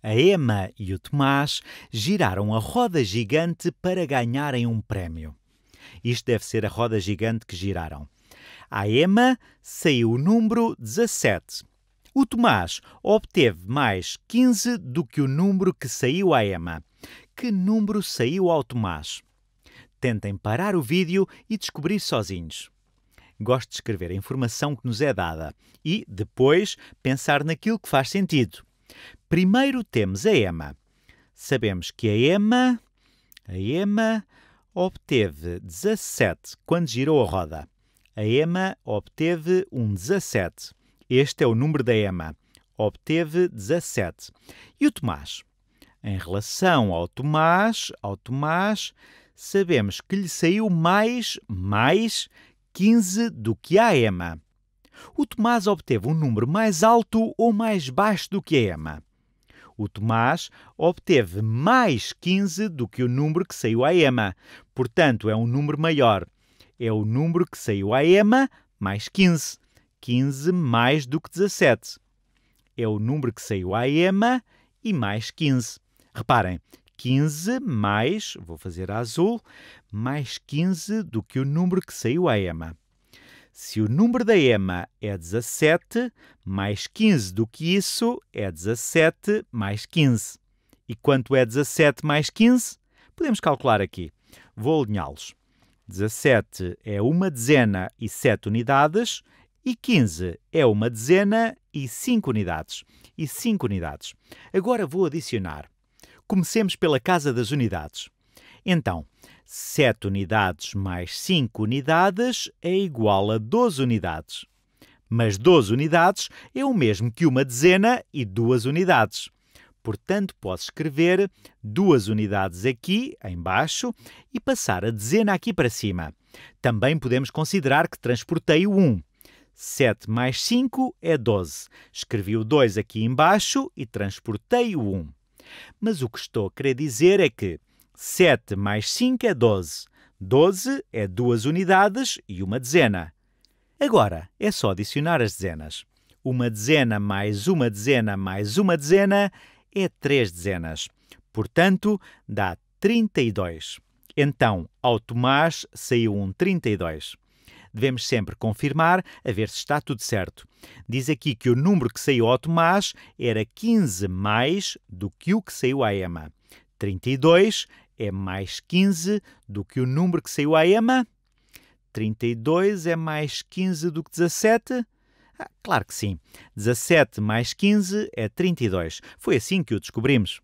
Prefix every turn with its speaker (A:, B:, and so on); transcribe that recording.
A: A Emma e o Tomás giraram a roda gigante para ganharem um prémio. Isto deve ser a roda gigante que giraram. A Emma saiu o número 17. O Tomás obteve mais 15 do que o número que saiu à Emma. Que número saiu ao Tomás? Tentem parar o vídeo e descobrir sozinhos. Gosto de escrever a informação que nos é dada e, depois, pensar naquilo que faz sentido. Primeiro temos a EMA. Sabemos que a EMA, a EMA obteve 17 quando girou a roda. A EMA obteve um 17. Este é o número da EMA. Obteve 17. E o Tomás? Em relação ao Tomás, ao Tomás, sabemos que lhe saiu mais, mais 15 do que a EMA. O Tomás obteve um número mais alto ou mais baixo do que a Emma. O Tomás obteve mais 15 do que o número que saiu à Emma. Portanto, é um número maior. É o número que saiu à Emma mais 15. 15 mais do que 17. É o número que saiu à Emma e mais 15. Reparem, 15 mais, vou fazer azul, mais 15 do que o número que saiu à Emma. Se o número da EMA é 17, mais 15 do que isso é 17 mais 15. E quanto é 17 mais 15? Podemos calcular aqui. Vou alinhá-los. 17 é uma dezena e 7 unidades, e 15 é uma dezena e 5 unidades. E 5 unidades. Agora vou adicionar. Comecemos pela casa das unidades. Então, 7 unidades mais 5 unidades é igual a 12 unidades. Mas 12 unidades é o mesmo que uma dezena e duas unidades. Portanto, posso escrever duas unidades aqui, embaixo, e passar a dezena aqui para cima. Também podemos considerar que transportei o 1. 7 mais 5 é 12. Escrevi o 2 aqui embaixo e transportei o 1. Mas o que estou a querer dizer é que 7 mais 5 é 12. 12 é duas unidades e uma dezena. Agora, é só adicionar as dezenas. Uma dezena mais uma dezena mais uma dezena é três dezenas. Portanto, dá 32. Então, ao Tomás saiu um 32. Devemos sempre confirmar a ver se está tudo certo. Diz aqui que o número que saiu ao Tomás era 15 mais do que o que saiu à Ema. 32 é mais 15 do que o número que saiu à EMA. 32 é mais 15 do que 17? Ah, claro que sim. 17 mais 15 é 32. Foi assim que o descobrimos.